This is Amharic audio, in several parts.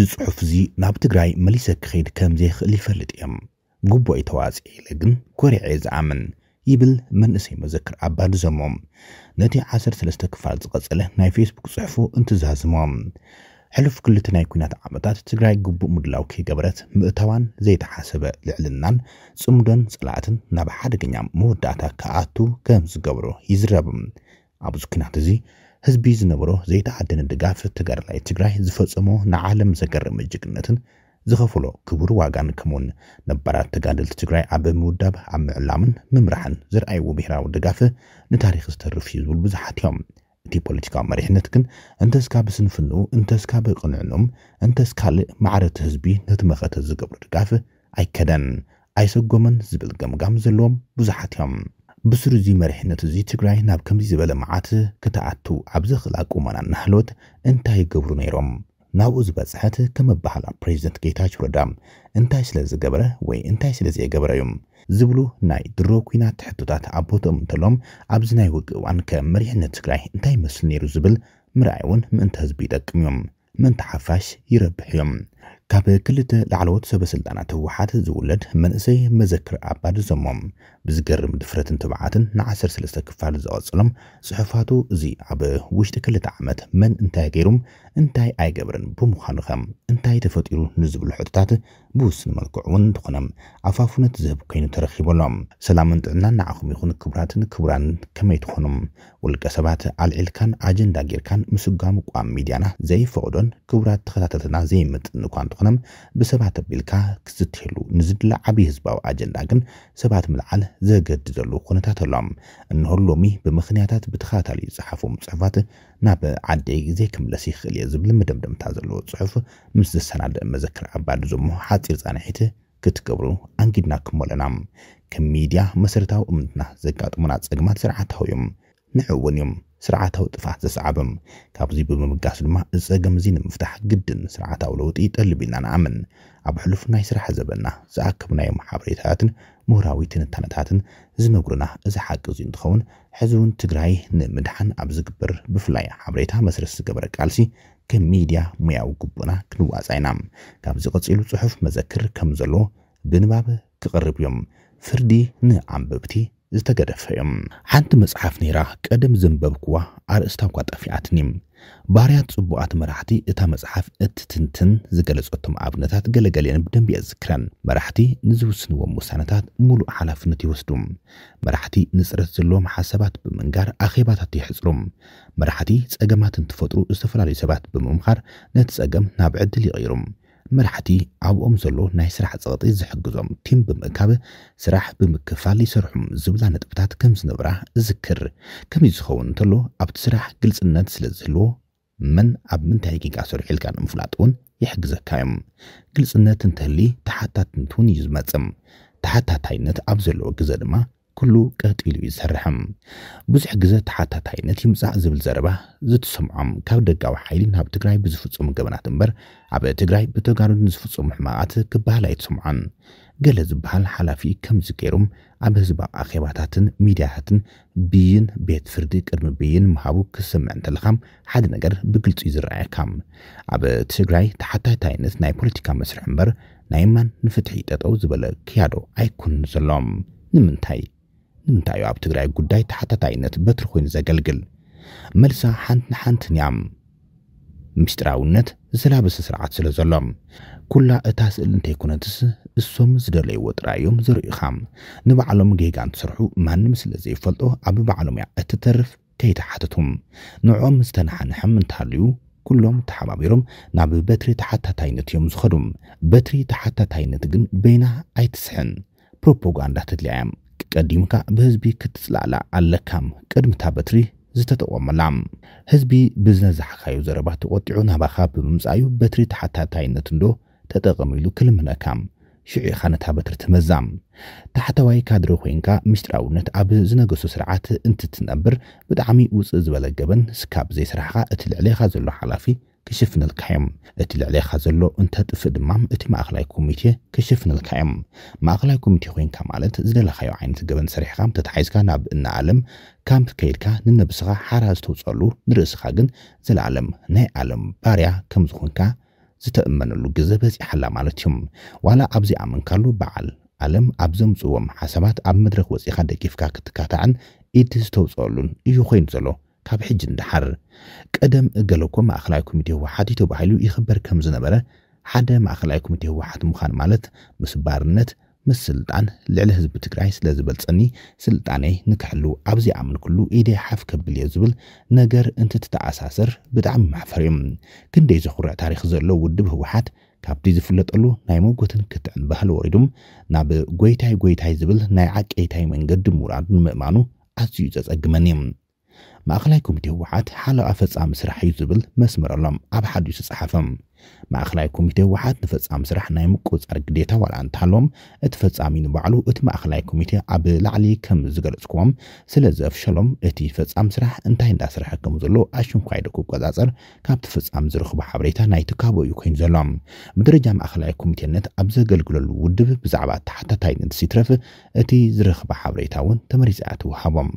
እዚ ጽሑፍ እዚ ናብ ትግራይ መሊሰ ክኸይድ ከም ዘይኽእል ይፈልጥ እዮም ጉቦይ ተዋፅእ ኢለ ግን ኮርዐ ዝኣምን ይብል መንእሰይ መዘክር ኣባዲ ዘሞም ነቲ 13 ክፋል ዝቐጸለ ናይ ፌስቡክ ጽሑፉ እንትዛዝሞም ሕሉፍ ክልተ ናይ ኩናት ዓመታት ትግራይ ግቡእ ምድላው ከይገበረት ምእተዋን ዘይተሓሰበ ልዕልናን ጽምዶን ጽላእትን ናብ ሓደገኛ መወዳእታ ከኣቱ ከም ዝገብሮ ይዝረብ ኣብዚ ኩናት እዚ ህዝቢ ዝነብሮ ዘይተዓድን ድጋፍ ትግራይ ላይ ትግራይ ዝፈፀሞ ንዓለም ዘገርም እጅግነትን ዝኸፍሎ ክቡር ዋጋን ከምኡውን ነባራት ተጋደልቲ ትግራይ ኣብ ምውዳብ ኣብ ምዕላምን ምምራሕን ዝረኣይዎ ብሄራዊ ድጋፍ ንታሪክ ዝተርፍ እዩ ዝብሉ ብዙሓት እዮም እቲ ፖለቲካዊ መሪሕነት ግን እንተስካ ብስንፍኑ እንተስካ ብቕንዕኖም እንተስካልእ ማዕረቲ ህዝቢ ነቲ መኸተ ዝገብሩ ድጋፍ ኣይከደን ኣይሰጎመን ዝብል ገምጋም ዘለዎም ብዙሓት እዮም ብስሩዚ መሪሕነት እዚ ትግራይ ናብ ከምዚ ዝበለ መዓት ክትኣቱ ኣብ ዝኽእላ ቁመናን እናሃለወት እንታይ ይገብሩ ነይሮም ናብኡ ዝበፅሐት ከም ኣባህላ ፕሬዚደንት ጌታች ረዳ እንታይ ስለ ዝገበረ ወይ እንታይ ስለ ዘየገበረ እዩ ዝብሉ ናይ ድሮ ኩናት ሕቶታት ኣብ ቦቶም እንተሎም ኣብዚ ናይ ውግእ እዋን ከ መሪሕነት ትግራይ እንታይ ይመስሊ ነይሩ ዝብል ምርኣይ እውን ምእንቲ ህዝቢ ይጠቅም እዮም ምእንቲ ሓፋሽ ይረብሕ እዮም كاب كلتا لعلوت سبا سلطانات وحات زولد من اسي مذكر عباد زموم بزقر مدفرتن تبعاتن نعسر سلسة كفار زوصلم صحفاتو زي عبا وشت كلتا عمد من انتاي غيروم انتاي اي قبرن بمخانخم انتاي تفوت يرو نزب ብውስን መልክዕ እውን ዝኾነ ኣፋፉነት ዝህብ ኮይኑ ተረኺበሎም ሰላምን ጥዕና ንዓኹም ይኹን ክቡራትን ክቡራን ከመይ ትኾኑም ውልቀ ሰባት ኣልዒልካን ኣጀንዳ ጌርካን ምስጓም ቋም ሚድያና ዘይፈቕዶን ክቡራት ተኸታተልና ዘይምጥን እኳ እንትኾነ ብሰባት ኣቢልካ ክዝትየሉ ንዝድላ ዓብዪ ህዝባዊ ኣጀንዳ ግን ሰባት ምልዓል ዘገድደሉ ኩነታት ኣሎም እንሆ ሎሚ ብምኽንያታት ብተኸታታሊ ዝፅሓፎም ፅሑፋት ናብ ግዜ ክምለስ ይኽእል እየ ዝብል መደምደምታ ዘለዎ ፅሑፍ ምስ ዘሰናድእ መዘክር ኣባዲ ዘሞ ሓፂር ፃንሒት ክትገብሩ ኣንጊድና ክመለና ከም ሚድያ መሰረታዊ እምነትና ዘጋጥሙና ፀግማት ስርዓታዊ እዮም ንዕውን እዮም ስርዓታዊ ጥፋት ዘሰዓበም ካብዚ ብምምጋሱ ድማ እዚ ፀገም እዚ ንምፍታሕ ግድን ስርዓታዊ ለውጢ ይጠልብ ኢልና ንኣምን ኣብ ሕሉፍ ናይ ስራሕ ዘበና ዝኣከብናዮም ሓበሬታትን ምሁራዊ ትንታነታትን ዝነግሩና እዚ ሓቂ እዚ እንትኸውን ሕዚ እውን ትግራይ ንምድሓን ኣብ ዝግበር ብፍላይ ሓበሬታ መስረት ዝገበረ ቃልሲ ከም ሚድያ ሙያዊ ጉቡእና ክንዋፃ ኢና ካብዚ ቀፂሉ ፅሑፍ መዘክር ከም ዘሎ ብንባብ ክቐርብ እዮም ፍርዲ ንኣንበብቲ ዝተገደፈዮም ሓንቲ መፅሓፍ ነይራ ቀደም ዘንበብክዋ ኣርእስታ እኳ ጠፊኣትኒ ባህርያት ፅቡቓት መራሕቲ እታ መፅሓፍ እትትንትን ዝገለፀቶም ኣብነታት ገለገሌን ብደንቢ የዝክረን መራሕቲ ንዝውስንዎም ውሳነታት ሙሉእ ሓላፍነት ይወስዱ መራሕቲ ንፅረት ዘለዎም ሓሳባት ብምንጋር ኣኼባታት ይሕፅሩ መራሕቲ ፀገማት እንትፈጥሩ ዝተፈላለዩ ሰባት ብምምኻር ነቲ ፀገም ናብ ዕድል ይቕይሩ መራሕቲ ኣብኦም ኦም ዘሎ ናይ ስራሕ ፀቕጢ ዝሕግዞም ቲም ብምእካብ ስራሕ ብምክፋል ይሰርሑ ዝብላ ነጥብታት ከም ዝነበራ ዝክር ከምዚ ዝኸውን እንተሎ ኣብቲ ስራሕ ግልፅነት ስለ ዝህልዎ መን ኣብ ምንታይ ደቂቃ ሰርሑ ኢልካ ንምፍላጥ እውን ይሕግዘካ እዮም ግልፅነት እንተህሊ ተሓታትነት እውን እዩ ዝመፅም ተሓታታይነት ኣብ ዘለዎ ግዜ ድማ ኩሉ ቀጢሉ እዩ ዝሰርሐም ብዙሕ ግዜ ተሓታታይ ነቲ ምጻእ ዝብል ዘረባ ዝተሰምዖም ካብ ደጋዊ ሓይሊ ናብ ትግራይ ብዝፍጽሙ ገበናት እምበር ኣብ ትግራይ ብተጋሩድ ንዝፍጽሙ ሕማቓት ክበሃል ኣይትሰምዖን ገለ ዝበሃል ሓላፊ ከምዚ ገይሮም ኣብ ህዝባዊ ኣኼባታትን ሚድያታትን ብይን ቤት ፍርዲ ቅድሚ ብይን ምሃቡ ክስምዕ እንተለኻም ሓደ ነገር ብግልፂ እዩ ዝረአየካ ኣብ ትግራይ ተሓታታይነት ናይ ፖለቲካ መስርሕ እምበር ናይ ማን ንፍትሒ ጠጠው ዝበለ ክያዶ ኣይኮንን ዘሎም ንምንታይ ንምንታይ እዩ ኣብ ትግራይ ጉዳይ ተሓታታይነት በትሪ ኮይኑ ዘገልግል መልሳ ሓንቲ ንሓንቲ ንያም ምስጢራውነት ዝላበሰ ስርዓት ስለ ዘሎም ኩላ እታ ስእሊ እንተይኮነትስ እሶም ዝደለይዎ ጥራይ እዮም ዘርኢኻ ንባዕሎም ጌጋ እንትሰርሑ ማንም ስለ ዘይፈልጦ ኣብ ባዕሎም እያ እትተርፍ ከይተሓተቱም ንዕኦም ዝተናሓንሐም እንተሃልዩ ኩሎም ተሓባቢሮም ናብ በትሪ ተሓታታይነት እዮም ዝኸዱ በትሪ ተሓታታይነት ግን በይና ኣይትስሕን ፕሮፓጋንዳ እዮም ቀዲምካ ብህዝቢ ክትፅላዕላዕ ኣለካም ቅድምታ በትሪ ዝተጠቐመላ ህዝቢ ብዝነዛሕካዮ ዘረባ ተቆጢዑ ናባኻ ብምምፃዩ በትሪ ተሓታታይነት እንዶ ተጠቐሚሉ ክልምነካ ሽዑኢኻ ነታ በትሪ ትመዛም ታሕተዋይ ካድሪ ኮንካ ምሽጢራውነት ኣብ ዝነገሶ ስርዓት እንትትነብር ብጣዕሚ ውፅእ ዝበለ ገበን ስካብ ዘይስራሕካ እቲ ልዕለኻ ዘሎ ሓላፊ ክሽፍንልካዮም እቲ ልዕለኻ ዘሎ እንተጥፍእ ድማ እቲ ማእኸላይ ኮሚቴ ክሽፍንልካዮም ማእኸላይ ኮሚቴ ኮይንካ ማለት ዝደለኻዮ ዓይነት ገበን ሰሪሕኻ ተተሓሒዝካ ናብ እናዓለም ካምፕ ከይድካ ንነብስኻ ሓራ ዝተውፀሉ ንርእስኻ ግን ዘለዓለም ናይ ዓለም ባርያ ከም ዝኾንካ ዝተእመነሉ ግዜ በፂሓላ ማለት እዩ ዋላ ኣብዚ ኣመንካሉ በዓል ዓለም ኣብ ዘምፅዎም ሓሳባት ኣብ መድረክ ወፂኻ ደቂፍካ ክትካታዕን ኢድ ዝተውፅአሉን እዩ ኮይኑ ዘሎ ካብ ሕጂ እንዳሓር ቀደም ገለኮ ማእኸላይ ኮሚቴ ህወሓት እዩ ተባሂሉ ይኽበር ከም ዝነበረ ሓደ ማእኸላይ ኮሚቴ ህወሓት ምዃን ማለት ምስ ባርነት ምስ ስልጣን ልዕሊ ህዝቢ ትግራይ ስለ ዝበልፀኒ ስልጣነይ ንክሕሉ ኣብዚ ኣምን ኩሉ ኢደ ሓፍ ከብል እየ ዝብል ነገር እንትትተኣሳሰር ብጣዕሚ ማሕፈር እዮም ክንደይ ዘኩርዕ ታሪክ ዘሎ ውድብ ህወሓት ካብቲ ዝፍለጠሉ ናይ መጎትን ክትዕን ባህል ወሪዱ ናብ ጎይታይ ጎይታይ ዝብል ናይ ዓቀይታይ መንገዲ ምውራዱ ንምእማኑ ኣዝዩ ዘፀግመኒ እዮም ማእኸላይ ኮሚቴ ህወሓት ሓለቓ ፈፃሚ ስራሕ እዩ ዝብል መስመር ኣሎም ኣብ ሓዲሱ ዝፀሓፈም ማእኸላይ ኮሚቴ ህወሓት ንፈፃሚ ስራሕ ናይ ምቁፅጻር ግዴታ ዋላ እንተሃሎም እቲ ፈፃሚ ንባዕሉ እቲ ማእኸላይ ኮሚቴ ኣብ ላዕሊ ከም ዝገለፅክዎም ስለ ዘፍሸሎም እቲ ፈፃሚ ስራሕ እንታይ እንዳስርሐ ከም ዘሎ ኣሸንኳይ ዶ ክቆጻጸር ካብቲ ፈጻሚ ዝረኽቡ ሓበሬታ ናይ ትካቦ እዩ ኮይኑ ዘሎም ብደረጃ ማእኸላይ ኮሚቴነት ኣብ ዘገልግለሉ ውድብ ብዛዕባ ተሓታታይነት ሲትረፍ እቲ ዝረኽቦ ሓበሬታ እውን ተመሪፅያ ትውሃቦም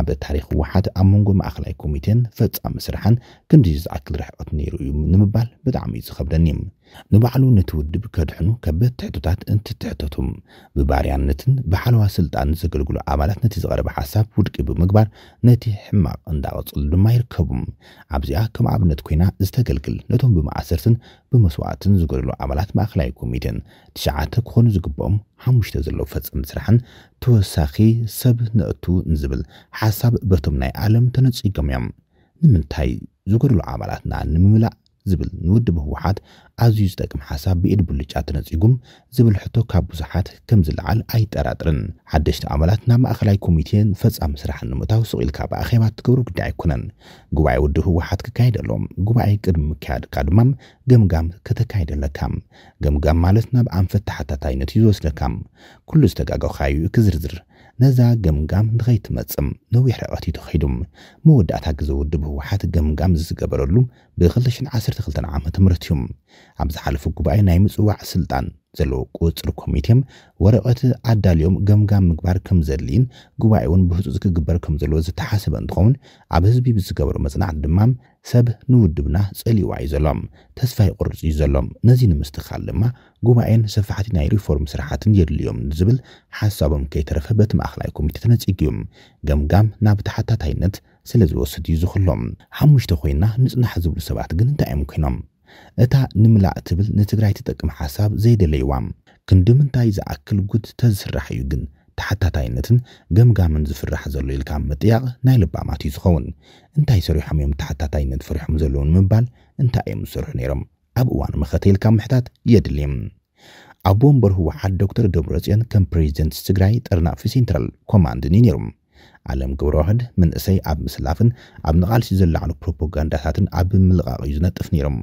ኣብ ታሪክ ህወሓት ኣብ መንጎ ማእኸላይ ኮሚቴን ፈፃሚ ስራሕን ክንዲ ዝኣክል ርሕቀት ነይሩ እዩ ንምባል ብጣዕሚ እዩ ዝኸብደኒ እዩ ንባዕሉ ነቲ ውድብ ከድሕኑ ከበድቲ ትሕቶታት እንትትሕተቱም ብባርያነትን ብሓለዋ ስልጣን ዘገልግሉ ኣባላት ነቲ ዝቐረበ ሓሳብ ውድቂ ብምግባር ነቲ ሕማቕ እንዳቐፅሉ ድማ ይርከቡ ኣብዚኣ ከም ኣብነት ኮይና ዝተገልግል ነቶም ብማእሰርትን ብመስዋእትን ዝገድሉ ኣባላት ማእኸላይ ኮሚቴን ትሽዓተ ክኾኑ ዝግብኦም ሓሙሽተ ዘለዉ ፈፀምቲ ስራሕን ተወሳኺ ሰብ ንእቱ ንዝብል ሓሳብ በቶም ናይ ዓለም ተነፂጎም እዮም ንምንታይ ዝገድሉ ኣባላትና ንምምላእ ዝብል ንውድብ ህወሓት ኣዝዩ ዝጠቅም ሓሳብ ብኢድ ብልጫ ተነፂጉም ዝብል ሕቶ ካብ ብዙሓት ከም ዝለዓል ኣይጠራጥርን ሓደሽቲ ኣባላት ናብ ማእኸላይ ኮሚቴን ፈፃሚ ስራሕ ንምእታው ስቕ ኢልካ ብኣኼባ ትገብሩ ጉዳይ ኣይኮነን ጉባኤ ውድብ ህወሓት ክካየድ ኣሎም ጉባኤ ቅድሚ ምካየድካ ድማ ገምጋም ከተካይድ ኣለካ ገምጋም ማለት ናብ ኣንፈት ተሓታታይነት እዩ ዝወስደካ ኩሉ ዝተጋገኻዩ ክዝርዝር ነዛ ገምጋም ንኸይትመጽም ነዊሕ ርቐት እዩ ተኸይዱ መወዳእታ ግዜ ውድብ ህወሓት ገምጋም ዝገበረሉ ብ 212 ዓ ም እዩ ኣብ ዝሓለፉ ጉባኤ ናይ ምፅዋዕ ስልጣን ዘለዎ ቁፅር ኮሚቴም ወረቐት ኣዳልዮም ገምጋም ምግባር ከም ዘድልይን ጉባኤ እውን ብህፁፅ ክግበር ከም ዘለዎ ዝተሓሰበ እንትኸውን ኣብ ህዝቢ ብዝገበሩ መፅናዕቲ ድማ سب نودبنا سلي وعي زلوم تسفاي قرزي زلوم نزي نمستخال لما قوما اين سفحاتي ناي ريفورم سرحات ندير اليوم نزبل حاسابم كي ترفى بتم اخلاي كوميتتنا تسيقيوم قام قام ناب تحتا تاينت سلز وسط يزخلوم حموش تخوينا نزنا حزبل سبات قن انتا ايم اتا نملا اتبل نتقرأي تتقم حاساب زيد اليوام كندوم انتا يزا اكل قد تزرح يوغن ተሓታታይነትን ገምጋምን ዝፍራሕ ዘሎ ኢልካ ምጥያቕ ናይ ልባማት እዩ ዝኸውን እንታይ ሰሪሖም እዮም ተሓታታይነት ፍሪሖም ዘለዎን ምባል እንታይ እዮም ዝሰርሑ ነይሮም ኣብ እዋን መኸተ ምሕታት የድልዮም ኣቦ ወንበር ህወሓት ዶክተር ደብረፅዮን ከም ፕሬዚደንት ትግራይ ጥርናፍ ሴንትራል ኮማንድን እዩ ነይሩ ዓለም ግብረዋህድ መንእሰይ ኣብ ምስላፍን ኣብ ንቓልሲ ዘላዕሉ ፕሮፓጋንዳታትን ኣብ ምልቓቕ እዩ ዝነጥፍ ነይሮም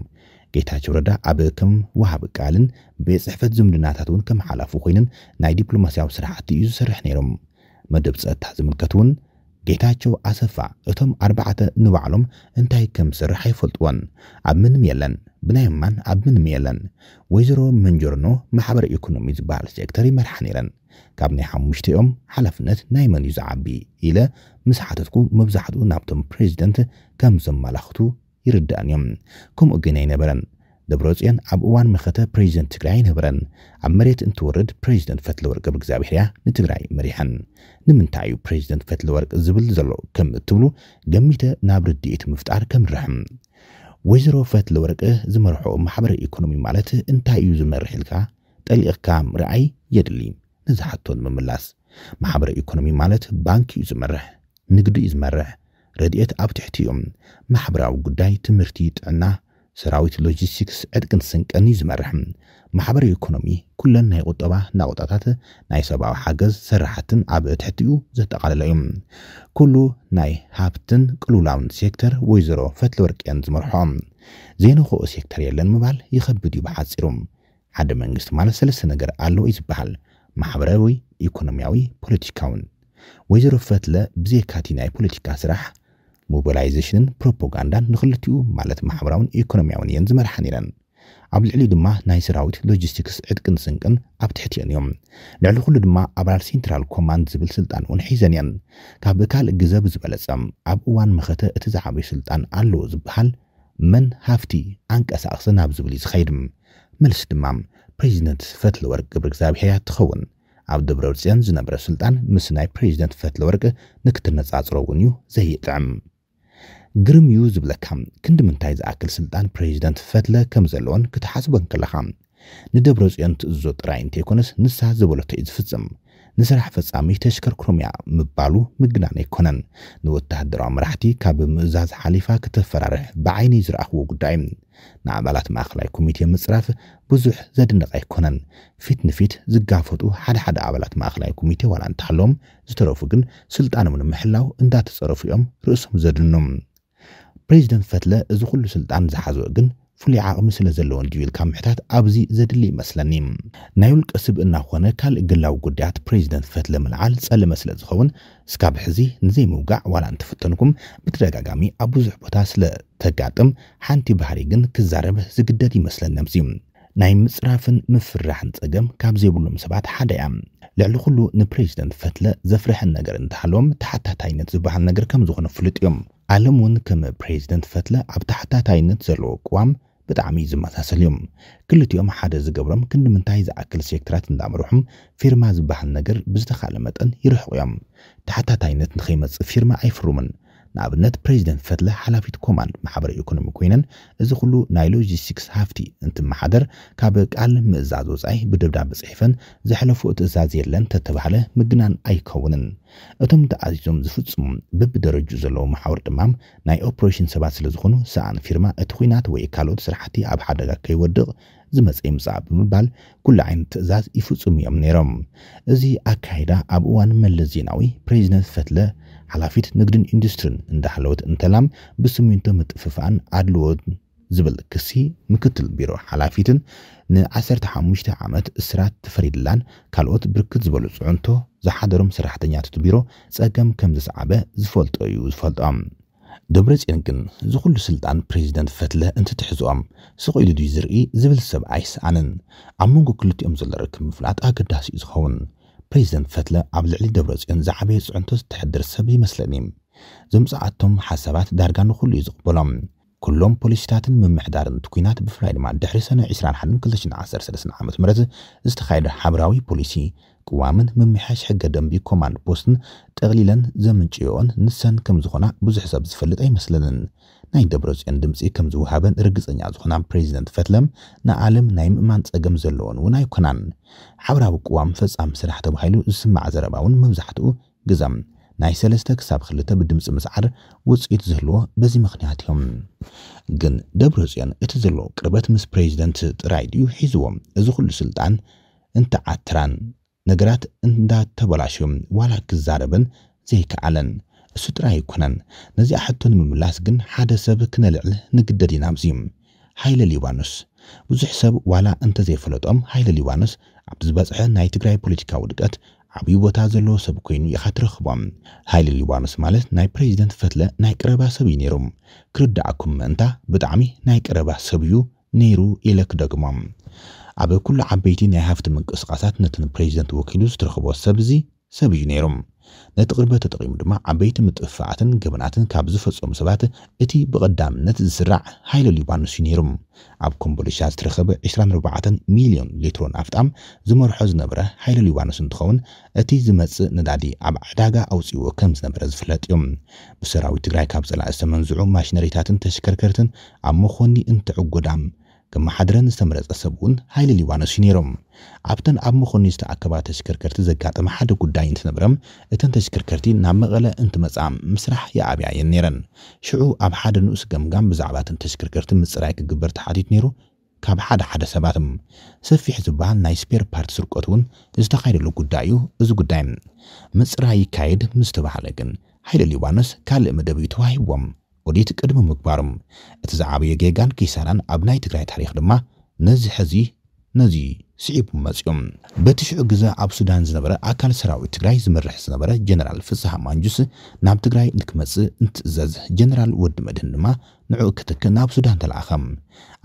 ጌታቸው ረዳ ኣብ ከም ውሃብ ቃልን ብፅሕፈት ዝምድናታት እውን ከም ሓላፉ ኮይነን ናይ ዲፕሎማስያዊ ስራሕቲ እዩ ዝሰርሕ ነይሮም መደብ ፀጥታ ዝምልከት እውን ጌታቸው ኣሰፋ እቶም ኣርባዕተ ንባዕሎም እንታይ ከም ዝስርሕ ኣይፈልጥዎን ኣብ ምንም የለን ብናይ ማን ኣብ ምንም የለን ወይዘሮ መንጀርኖ ማሕበር ኢኮኖሚ ዝበሃል ሴክተር ይመርሓ ነይረን ካብ ናይ ሓሙሽተኦም ሓላፍነት ናይ መን እዩ ዝዓቢ ኢለ ምስ ሓተትኩ መብዛሕትኡ ናብቶም ፕሬዚደንት ከም ዘመላኽቱ ይርዳእን እዮም ከምኡ ግን ኣይነበረን ደብረፅዮን ኣብ እዋን መኸተ ፕሬዚደንት ትግራይ ኣይነበረን ኣብ መሬት እንትወርድ ፕሬዚደንት ፈትለወርቂ ብእግዚኣብሔር እያ ንትግራይ መሪሐን ንምንታይ እዩ ፕሬዚደንት ፈትለወርቂ ዝብል ዘሎ ከም እትብሉ ገሚተ ናብ ርድኢት ምፍጣር ከም ንርሕም ወይዘሮ ፈትለወርቂ ዝመርሖ ማሕበረ ኢኮኖሚ ማለት እንታይ እዩ ዝመርሕ ኢልካ ጠሊቕካ ምርኣይ የድሊ ንዝሓቶ ንምምላስ ማሕበረ ኢኮኖሚ ማለት ባንኪ እዩ ዝመርሕ ንግዲ እዩ ዝመርሕ ረድኤት ኣብ ትሕቲኦም ማሕበራዊ ጉዳይ ትምህርቲ ጥዕና ሰራዊት ሎጂስቲክስ ዕድቅን ስንቅን ዝመርሕ ማሕበራዊ ኢኮኖሚ ኩለን ናይ ቁጠባ ናቁጣታት ናይ ሰብኣዊ ሓገዝ ስራሕትን ኣብ ትሕቲኡ ዘጠቓለለ እዩ ኩሉ ናይ ሃብትን ቅሉላውን ሴክተር ወይዘሮ ፈትሊ ወርቅን ዝመርሖም ዘይነኽኦ ሴክተር የለን ምባል ይኸብድ እዩ ብሓፂሩ ሓደ መንግስቲ ማለት ሰለስተ ነገር ኣለዎ እዩ ዝበሃል ማሕበራዊ ኢኮኖምያዊ ፖለቲካውን ወይዘሮ ፈትለ ብዘካቲ ናይ ፖለቲካ ስራሕ ሞቢላይዜሽንን ፕሮፓጋንዳን ንኽልቲኡ ማለት ማሕበራውን ኢኮኖምያውን እየን ዝመርሓ ነይረን ኣብ ልዕሊ ድማ ናይ ሰራዊት ሎጂስቲክስ ዕጥቅን ስንቅን ኣብ ትሕቲአን እዮም ልዕሊ ኩሉ ድማ ኣባላል ሴንትራል ኮማንድ ዝብል ስልጣን እውን ሒዘን እየን ካብ ካልእ ግዘብ ዝበለፀ ኣብ እዋን መኸተ እቲ ዝዓበዩ ስልጣን ኣለዎ ዝበሃል መን ሃፍቲ ኣንቀሳቅሲ ናብ ዝብል እዩ ዝኸይድ መልሲ ድማ ፕሬዚደንት ፈትለወርቅ ግብሪ እግዚኣብሔር እያ ትኸውን ኣብ ደብረ ውፅን ዝነበረ ስልጣን ምስ ናይ ፕሬዚደንት ፈትለወርቅ ንክትነፃፅሮ እውን እዩ ዘይጥዕም ግርም እዩ ዝብለካ ክንዲምንታይ ዝኣክል ስልጣን ፕሬዚደንት ፈትለ ከም ዘለዎን ክትሓስቦን ከለኻ ንደብረ ፅዮን ትእዞ ጥራይ እንተይኮነስ ንሳ ዝበለቶ እዩ ዝፍፅም ንስራሕ ፈፃሚ ተሽከርክሮም እያ ምባሉ ምግናን ኣይኮነን ንወተሃደራዊ መራሕቲ ካብ ምእዛዝ ሓሊፋ ክተፈራርሕ ብዓይኒ ዝረኣኽዎ ጉዳይ ንኣባላት ማእኸላይ ኮሚቴ ምፅራፍ ብዙሕ ዘድንቕ ኣይኮነን ፊት ንፊት ዝጋፈጡ ሓደ ሓደ ኣባላት ማእኸላይ ኮሚቴ ዋላ እንተሃለዎም ዝተረፉ ግን ስልጣኖም ንምሕላው እንዳተፀረፉ እዮም ርእሶም ዘድኑም ፕሬዚደንት ፈትለ እዚ ኩሉ ስልጣን ዝሓዘ ግን ፍሉይ ዓቕሚ ስለ ዘለዎን ድዩ ኢልካ ምሕታት ኣብዚ ዘድሊ ይመስለኒ ናይ ውልቀ ስብእና ኮነ ካልእ ግላዊ ጉዳያት ፕሬዚደንት ፈትለ ምልዓል ጸለመ ስለ ዝኸውን እስካብ ሕዚ ንዘይምውጋዕ ዋላ እንትፍተንኩም ብተደጋጋሚ ኣብ ብዙሕ ቦታ ስለ ተጋጥም ሓንቲ ባህሪ ግን ክዛረብ ዝግደድ ይመስለኒ ኣምዚ ናይ ምፅራፍን ምፍራሕን ፀገም ካብ ዘይብሎም ሰባት ሓደ እያ ልዕሊ ኩሉ ንፕሬዚደንት ፈትለ ዘፍርሐን ነገር እንተሃለዎም ተሓታታይነት ዝበሃል ነገር ከም ዝኾነ ፍሉጥ እዮም ዓለም እውን ከም ፕሬዚደንት ፈትለ ኣብ ታሕታታይነት ዘለዎ ቅዋም ብጣዕሚ እዩ ዝመሳሰል እዮም ክልቲኦም ሓደ ዝገብሮም ክንዲምንታይ ዝኣክል ሴክተራት እንዳምርሑም ፊርማ ዝበሃል ነገር ብዝተካለ መጠን ይርሕቑ እዮም ታሕታታይነት ንከይመፅእ ፊርማ ኣይፍርሙን ንኣብነት ፕሬዚደንት ፈትለ ሓላፊት ኮማንድ ማሕበረ ኢኮኖሚ ኮይነን እዚ ኩሉ ናይ ሎጂስቲክስ ሃፍቲ እንትመሓደር ካብ ቃል ምእዛዝ ወፃኢ ብደብዳቤ ፅሒፈን ዘሕለፍኦ ትእዛዝ የለን ተተባሃለ ምግናን ኣይከውንን እቶም ተኣዚዞም ዝፍፅሙ በብደረጁ ዘለዎ ማሕበር ድማ ናይ ኦፕሬሽን ሰባት ስለ ዝኾኑ ሰኣን ፊርማ እቲ ኩናት ወይ ካልኦት ስራሕቲ ኣብ ሓደጋ ከይወድቕ ዝመፀ ምፅእ ብምባል ኩሉ ዓይነት ትእዛዝ ይፍፁም እዮም ነይሮም እዚ ኣካይዳ ኣብ እዋን መለስ ዜናዊ ፕሬዚደንት ፈትለ ሓላፊት ንግድን ኢንዱስትሪን እንዳሓለወት እንተላም ብስሚንቶ ምጥፍፋእን ኣድልዎን ዝብል ክሲ ምክትል ቢሮ ሓላፊትን ን15 ዓመት እስራት ተፈሪድላን ካልኦት ብርክት ዝበሉ ፅዑንቶ ዝሓደሮም ሰራሕተኛት ቢሮ ፀገም ከም ዝሰዓበ ዝፈልጦ እዩ ዝፈልጦም ደብረ ፅን ግን ዝኩሉ ስልጣን ፕሬዚደንት ፈትለ እንትትሕዝኦም ስቕኢሉ ድዩ ዝርኢ ዝብል ሰብ ኣይስኣንን ኣብ መንጎ ክልቲኦም ዘሎ ርክብ ምፍላጥ ኣገዳሲ እዩ ዝኸውን ፕሬዚደንት ፈትለ ኣብ ልዕሊ ደብረፅዮን ዝዓበየ ፅዕንቶ ዝተሕድር ሰብ ይመስለኒ ዝምፅዓቶም ሓሳባት ዳርጋ ንኹሉ እዩ ዝቕበሎም ኩሎም ፖሊሲታትን ምምሕዳርን ኩናት ብፍላይ ድማ ድሕሪ ሰነ 21213 2013 ዓ ም ዝተኻየደ ሓበራዊ ፖሊሲ ቅዋምን ምምሓሽ ሕገ ደንቢ ኮማንድ ፖስትን ጠቕሊለን ዘምንጭዮኦን ንሰን ከም ዝኾና ብዙሕ ሰብ ዝፈልጥ ኣይመስለንን ናይ ደብረ ጽዮን ድምፂ ከም ዝውሃበን ርግፀኛ ዝኾና ፕሬዚደንት ፈትለም ንዓለም ናይ ምእማን ፀገም ዘለዎን እውን ኣይኮናን ሓበራዊ ቅዋም ፈፃሚ ስራሕ ተባሂሉ ዝስማዕ ዘረባ እውን መብዛሕትኡ ግዛም ናይ ሰለስተ ክሳብ ክልተ ብድምፂ ምስዓር ውፅኢት ዝህልዎ በዚ ምክንያት እዮም ግን ደብረ ፅዮን እቲ ዘለዎ ቅርበት ምስ ፕሬዚደንት ጥራይ ድዩ ሒዝዎም እዚ ኩሉ ስልጣን እንተዓትራን ነገራት እንዳተበላሽዮም ዋላ ክዛረብን ዘይከኣለን እሱ ጥራይ ይኮነን ነዚኣ ሕቶ ንምምላስ ግን ሓደ ሰብ ክነልዕል ንግደድ ኢና ኣብዚ ሃይለ ሊባኖስ ብዙሕ ሰብ ዋላ እንተዘይፈለጦም ሃይለ ሊባኖስ ኣብ ዝበፅሐ ናይ ትግራይ ፖለቲካ ውድቀት ዓብዪ ቦታ ዘለዎ ሰብ ኮይኑ ኢኻ ትረኽቦም ሃይለ ሊባኖስ ማለት ናይ ፕሬዚደንት ፈትለ ናይ ቀረባ ሰብ እዩ ነይሩ ክርዳዓኩም ምእንታ ብጣዕሚ ናይ ቀረባ ሰብ እዩ ነይሩ ኢለ ክደግሞም ኣብ ኩሉ ዓበይቲ ናይ ሃፍቲ ምንቅስቃሳት ነትን ፕሬዚደንት ወኪሉ ዝትረኽቦ ሰብ እዚ ሰብ እዩ ነይሩ ነቲ ቅርበት ተጠቒሙ ድማ ዓበይቲ ምጥፍፋኣትን ገበናትን ካብ ዝፈፀሙ ሰባት እቲ ብቐዳምነት ዝስራዕ ሃይለ ሊባኖስ እዩ ነይሩ ኣብ ኮምቦልሻ ዝተረኸበ 24 ሚልዮን ሊትሮን ኣፍጣም ዝመርሖ ዝነበረ ሃይለ ሊባኖስ እንትኸውን እቲ ዝመፅእ ነዳዲ ኣብ ዕዳጋ ኣውፅዎ ከም ዝነበረ ዝፍለጥ እዩ ብሰራዊት ትግራይ ካብ ፀላእ ዝተመንዝዑ ማሽነሪታትን ተሽከርከርትን ኣብ መኾኒ እንትዕጎዳም ከመሓድረን ዝተመረፀ ሰብ እውን ሃይለ ሊባኖስ እዩ ነይሮም ኣብተን ኣብ መኾኒ ዝተኣከባ ተሽከርከርቲ ዘጋጠመ ሓደ ጉዳይ እንትነብረም እተን ተሽከርከርቲ ናብ መቐለ እንትመፃ ምስራሕ የኣብያ እየን ነይረን ሽዑ ኣብ ሓደ ንኡስ ገምጋም ብዛዕባ እተን ተሽከርከርቲ ምፅራይ ክግበር ተሓቲት ነይሩ ካብ ሓደ ሓደ ሰባት ሰፊሕ ዝበሃል ናይ ስፔር ፓርቲ ስርቆት እውን ዝተኻይደሉ ጉዳይ እዩ እዚ ጉዳይ ምፅራይ ይካየድ ምስ ተባሃለ ግን ሃይለ ሊባኖስ ካልእ መደብ እዩ ተዋሂብዎም ወዴት ቅድሚ ምግባሮም እቲ ዝዓበየ ጌጋን ኪሳራን ኣብ ናይ ትግራይ ታሪክ ድማ ነዚ ሕዚ ነዚ ስዒቡ መፂኦም በቲ ሽዑ ግዜ ኣብ ሱዳን ዝነበረ ኣካል ሰራዊት ትግራይ ዝምርሕ ዝነበረ ጀነራል ፍስሓ ማንጁስ ናብ ትግራይ ንክመፅእ እንትእዘዝ ጀነራል ወዲ መድህን ድማ ንዕኡ ክትክ ናብ ሱዳን ተለኣኸ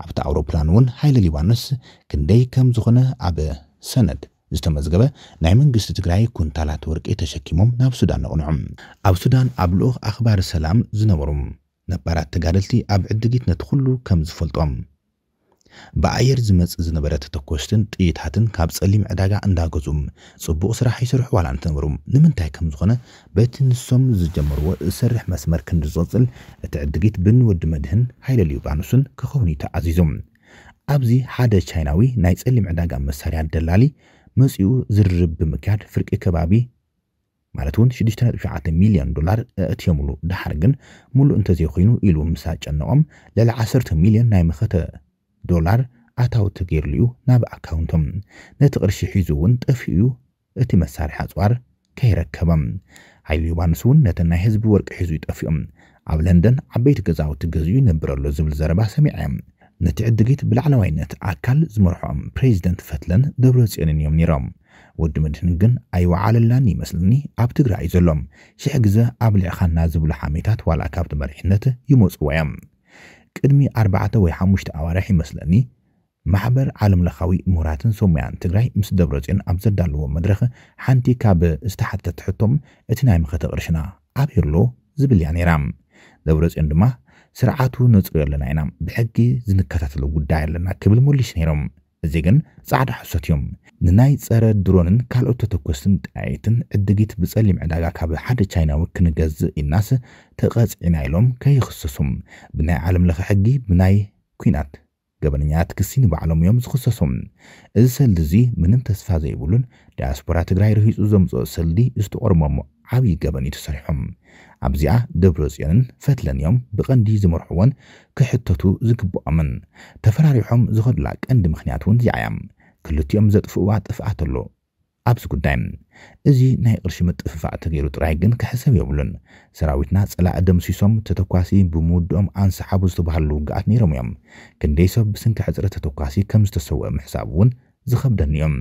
ኣብቲ ኣውሮፕላን እውን ሃይለ ሊባኖስ ክንደይ ከም ዝኾነ ኣብ ሰነድ ዝተመዝገበ ናይ መንግስቲ ትግራይ ኩንታላት ወርቂ ተሸኪሞም ናብ ሱዳን ነቕንዑ ኣብ ሱዳን ኣብ ልኡኽ ኣኽባሪ ሰላም ዝነበሩ ነባራት ተጋደልቲ ኣብ ዕድጊት ነቲ ኩሉ ከም ዝፈልጦም ብኣየር ዝመፅእ ዝነበረ ተተኮስትን ጥይታትን ካብ ፀሊም ዕዳጋ እንዳገዝኡም ፅቡቅ ስራሕ ይስርሑ ዋላ እንትነበሩ ንምንታይ ከም ዝኾነ በቲ ንሶም ዝጀመርዎ ዝሰርሕ መስመር ክንዲዝቕፅል እቲ ዕድጊት ብንወዲ መድህን ሃይለ ልዩጳንሱን ክኸውን እዩ ተዓዚዞም ኣብዚ ሓደ ቻይናዊ ናይ ፀሊም ዕዳጋ መሳርያ ደላሊ መጺኡ ዝርርብ ብምክያድ ፍርቂ ከባቢ ማለት እውን 6.7 ሚልዮን ዶላር እቲ የምሉ ድሓር ግን ሙሉእ እንተዘይኮይኑ ኢሉ ምሳ ጨነቆም ልዕሊ 10 ሚልዮን ናይ መኸተ ዶላር ተገይርሉ እዩ ናብ ኣካውንቶም ነቲ ቅርሺ ሒዙ እውን ጠፊኡ እቲ መሳርሒ ኣፅዋር ከይረከበም ሃይሊ ዮባንስ እውን ነተ ናይ ህዝቢ ወርቂ ሒዙ ይጠፊኦም ኣብ ለንደን ዓበይቲ ገዛውቲ ገዝኡ ይነብረሎ ዝብል ዘረባ ሰሚዐ እዮም ነቲ ዕድጊት ብላዕለዋይነት ኣካል ዝመርሖም ፕሬዚደንት ፈትለን ደብረ ጽዮንን እዮም ነይሮም ወዲ መድህን ግን ኣይወዓለላን ይመስልኒ ኣብ ትግራይ እዩ ዘሎም ሽሕ ግዜ ኣብልዕኻና ዝብሉ ሓሜታት ዋላ ካብቲ መሪሕነት ይመፅዎ እዮም ቅድሚ ኣርባዕተ ወይ ሓሙሽተ ኣዋርሕ ይመስለኒ ማሕበር ዓለምለኻዊ ምሁራትን ሶሙያን ትግራይ ምስ ደብረ ጽዮን ኣብ ዘዳለዎ መድረኽ ሓንቲ ካብ ዝተሓተት ሕቶም እቲ ናይ ምኸተ ቅርሽና ኣበይርሎ ዝብል እያ ነይራ ደብረ ጽዮን ድማ ስርዓቱ ነፅርዮ ኣለና ኢና ብሕጊ ዝንከታተሎ ጉዳይ ኣለና ክብል መሊሽ ነይሮም እዚ ግን ፃዕዳ ሕሶት እዮም ንናይ ፀረ ድሮንን ካልኦት ተተኮስትን ጥያየትን ዕድጊት ብፀሊም ዕዳጋ ካብ ሓደ ቻይናዊ ክንገዝእ ኢናስ ተቐፂዕና ኢሎም ከይኽሰሱም ብናይ ዓለም ለኸ ሕጊ ብናይ ኩናት ገበነኛት ክሲ ንባዕሎም እዮም ዝኽሰሶም እዚ ሰልዲ እዚ ምንም ተስፋ ዘይብሉን ዲያስፖራ ትግራይ ርሂፁ ዘምፅኦ ሰልዲ ዝተቆርመሞ ዓብዪ ገበን እዩ ተሰሪሖም ኣብዚኣ ደብረ ጽዮንን ፈትለን እዮም ብቐንዲ ዝመርሕዎን ክሕተቱ ዝግብኦምን ተፈራሪሖም ዝኸዱላ ቀንዲ ምክንያት እውን እዚኣ እያ ክልቲኦም ዘጥፍእዋ ጥፍኣት ኣሎ ኣብዚ ጉዳይ እዚ ናይ ቅርሺ ምጥፍፋእ ተገይሩ ጥራይ ግን ክሕሰብ የብሉን ሰራዊትና ፀላእ ደምሲሶም ተተኳሲ ብምውድኦም ኣንሰሓቡ ዝተባሃሉ ውግኣት ነይሮም እዮም ክንደይ ሰብ ብስንኪ ሕፅረት ተተኳሲ ከም ዝተሰውአ ምሕሳብ እውን ዝኸብደን እዮም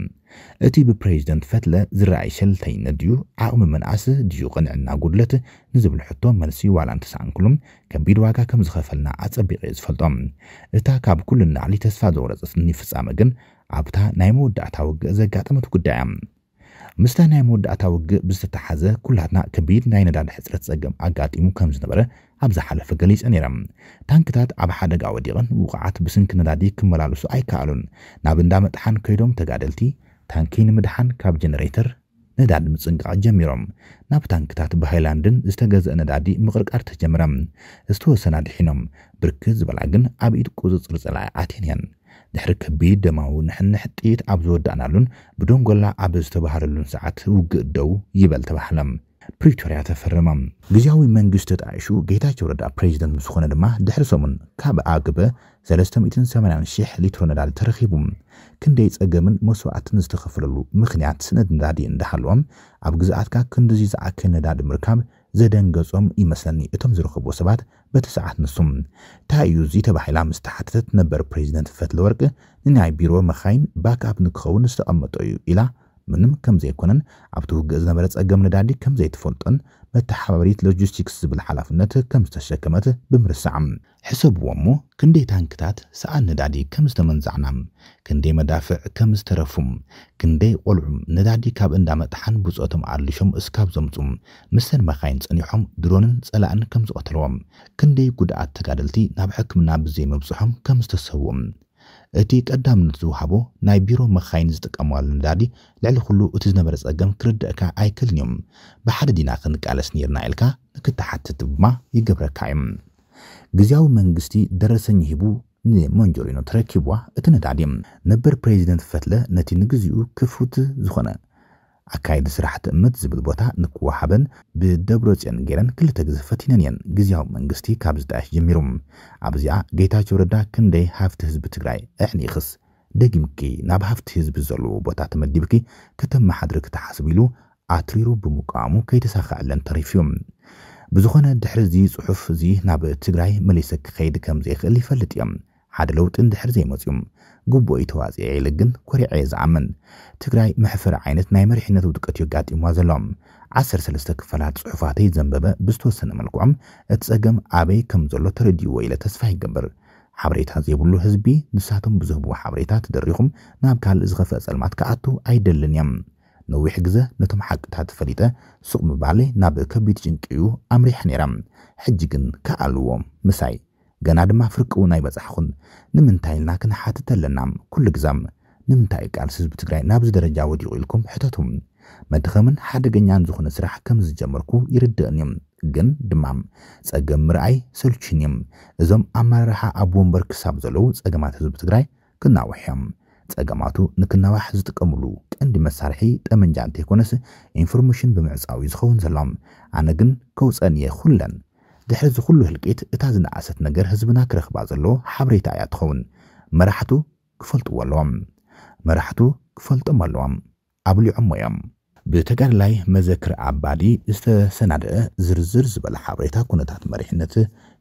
እቲ ብፕሬዚደንት ፈትለ ዝረኣይ ሸልተይነት ድዩ ዓቕሚ መንእሰ ድዩ ቅንዕና ጉድለት ንዝብል ሕቶ መልሲ ዋላ እንተሰኣንኩሉም ከቢድ ዋጋ ከም ዝኸፈልና ኣፀቢቕ እዩ ዝፈልጦም እታ ካብ ኩሉ ንላዕሊ ተስፋ ዘወረፀትኒ ፍፃመ ግን ኣብታ ናይ መወዳእታ ውግእ ዘጋጠመት ጉዳይ እያ ምስታ ናይ መወዳእታ ውግእ ብዝተተሓዘ ኩላትና ከቢድ ናይ ነዳዲ ሕፅረት ፀገም ኣጋጢሙ ከም ዝነበረ ኣብ ዝሓለፈ ገሊፀ ነይረ ታንክታት ኣብ ሓደጋ ወዲቐን ውቕዓት ብስንኪ ነዳዲ ክመላለሱ ኣይከኣሉን ናብ እንዳ መጥሓን ከይዶም ተጋደልቲ ታንኪ ንምድሓን ካብ ጀነሬተር ነዳዲ ምፅንቃቕ ጀሚሮም ናብ ታንክታት ብሃይላንድን ዝተገዝአ ነዳዲ ምቕርቃር ተጀምረ ዝተወሰና ድሒኖም ብርክት ዝበላ ግን ኣብ ኢድ ቁፅፅር ፀላኢ ኣቴን እየን ድሕሪ ከቢድ ደማዊ ንሕንሕ ጥይት ኣብ ዝወዳእናሉን ብደንጎላ ኣብ ዝተባሃለሉን ሰዓት ውግእ ደው ይበል ተባህለ ፕሪቶርያ ተፈረመ ግዜያዊ መንግስቲ ተጣይሹ ጌታቸው ረዳ ፕሬዚደንት ምስ ዝኾነ ድማ ድሕሪ ሰሙን ካብ ኣግበ 380,000 ሊትሮ ነዳዲ ተረኺቡ ክንደይ ፀገምን መስዋዕትን ዝተኸፍለሉ ምኽንያት ስነት ነዳዲ እንዳሃለዎም ኣብ ግዝኣትካ ክንዲዚ ዝኣከል ነዳዲ ምርካብ ዘደንገጾም ይመስለኒ እቶም ዝረኸብዎ ሰባት በቲ ሰዓት ንሱ እንታይ እዩ እዚ ተባሂላ ምስ ተሓተተት ነበር ፕሬዚደንት ፈትለ ወርቂ ንናይ ቢሮ መኻይን ባክኣፕ ንክኸውን ዝተቐመጦ እዩ ኢላ ምንም ከም ዘይኮነን ኣብቲ ውግእ ዝነበረ ፀገም ነዳዲ ከም ዘይትፈልጦን መተሓባበሪት ሎጂስቲክስ ዝብል ሓላፍነት ከም ዝተሸከመት ብምርሳዕ ሕሰብዎ እሞ ክንደይ ታንክታት ሰኣን ነዳዲ ከም ዝተመንዛዕና ክንደይ መዳፍዕ ከም ዝተረፉ ክንደይ ቆልዑ ነዳዲ ካብ እንዳመጥሓን ብፆቶም ኣልሾም እስካብ ዘምፁ ምሰን መኻይን ፀኒሖም ድሮንን ፀላእን ከም ዝቐተልዎም ክንደይ ጉድኣት ተጋደልቲ ናብ ሕክምና ብዘይምብፅሖም ከም ዝተሰውም እቲ ቀዳምነት ዝውሃቦ ናይ ቢሮ መኻይን ዝጥቀመሉ ነዳዲ ልዕሊ ኩሉ እቲ ዝነበረ ፀገም ክርድእካ ኣይክልን እዮም ብሓደ ዲና ክንቃለስ ነርና ኢልካ ንክተሓትት ድማ ይገብረካ እዮም ግዜያዊ መንግስቲ ደረሰኝ ሂቡ ንመንጆሪኖ ተረኪብዋ እቲ ነዳዲ ነበር ፕሬዚደንት ፈትለ ነቲ ንግዚኡ ክፉት ዝኾነ ኣካይዲ ስራሕ ትእምት ዝብል ቦታ ንክወሃበን ብደብረፅዮን ገይረን ክልተ ግዝፈት ኢነን እየን ግዜያዊ መንግስቲ ካብ ዝጣየሽ ጀሚሩ ኣብዚኣ ጌታቸው ረዳ ክንደይ ሃፍቲ ህዝቢ ትግራይ ኣሕኒ ይኽስ ደጊምኪ ናብ ሃፍቲ ህዝቢ ዘለዎ ቦታ ተመዲብኪ ከተመሓድሪ ክተሓስብ ኢሉ ኣትሪሩ ብምቃሙ ከይተሳኽዐለን ተሪፍ እዩ ብዝኾነ ድሕሪ እዚ ፅሑፍ እዚ ናብ ትግራይ መሊሰ ክኸይድ ከም ዘይኽእል ይፈልጥ እዮም ሓደ ለውጢ እንድሕር ዘይመፅኡ ጉቦ እዩ ተዋፂአ ኢሉ ግን ኮሪዐ የ ዝኣምን ትግራይ ምሕፍር ዓይነት ናይ መሪሕነት ውድቀት እዩ ኣጋጢምዋ ዘሎ 13 ክፋላት ጽሑፋተይ ዘንበበ ብዝተወሰነ መልክዖም እቲ ፀገም ኣበይ ከም ዘሎ ተረድይዎ ኢለ ተስፋ ይገብር ሓበሬታ ዘይብሉ ህዝቢ ንሳቶም ብዝህብዎ ሓበሬታ ትደሪኹም ናብ ካልእ ዝኸፍአ ፀልማት ክኣቱ ኣይደልን እዮም ነዊሕ ግዘ ነቶም ሓቅታት ፈሊጠ ሱቕ ምባለ ናብ ከቢድ ጭንቂ እዩ ኣምሪሕ ነይራ ሕጂ ግን ከኣልዎም ምሳይ ገና ድማ ፍርቂ እውን ኣይበፃሕኹን ንምንታይ ኢልና ክንሓትት ኣለና ኩሉ ግዛም ንምንታይ እዩ ቃልሲ ህዝቢ ትግራይ ናብዚ ደረጃ ወዲቑ ኢልኩም ሕተቱም መድኸምን ሓደገኛን ዝኾነ ስራሕ ከም ዝጀመርኩ ይርድእን እዮም ግን ድማ ፀገም ምርኣይ ሰልችን እዮም እዞም ኣመራርሓ ኣብ ወንበር ክሳብ ዘለዉ ፀገማት ህዝቢ ትግራይ ክናውሕ እዮም ፀገማቱ ንክናባሕ ዝጥቀምሉ ቀንዲ መሳርሒ ጠመንጃ እንተይኮነስ ኢንፎርሜሽን ብምዕፃው እዩ ዝኸውን ዘሎም ኣነ ግን ከውፀን እየ ኩለን ድሕሪ ዝኩሉ ህልቂት እታ ዝነዓሰት ነገር ህዝብና ክረኽባ ዘሎ ሓበሬታ እያ ትኸውን መራሕቱ ክፈልጥዎ ኣለዎም መራሕቱ ክፈልጦም ኣለዎም ኣብሊዖሞ እዮም ብተጋድላይ መዘክር ኣባዲ ዝተሰናድአ ዝርዝር ዝበለ ሓበሬታ ኩነታት መሪሕነት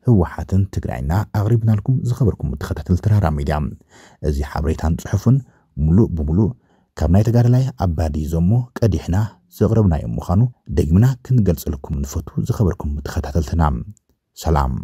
ህወሓትን ትግራይና ኣቕሪብናልኩም ዝኸበርኩም ተኸታተልቲ ራራ ሚድያ እዚ ሓበሬታን ጽሑፍን ሙሉእ ብሙሉእ ካብ ናይ ተጋደላይ ኣባዲ ዞሞ ቀዲሕና ዘቕረብናዮም ምዃኑ ደግምና ክንገልጸልኩም ንፈቱ ዝኸበርኩም ተኸታተልትና ሰላም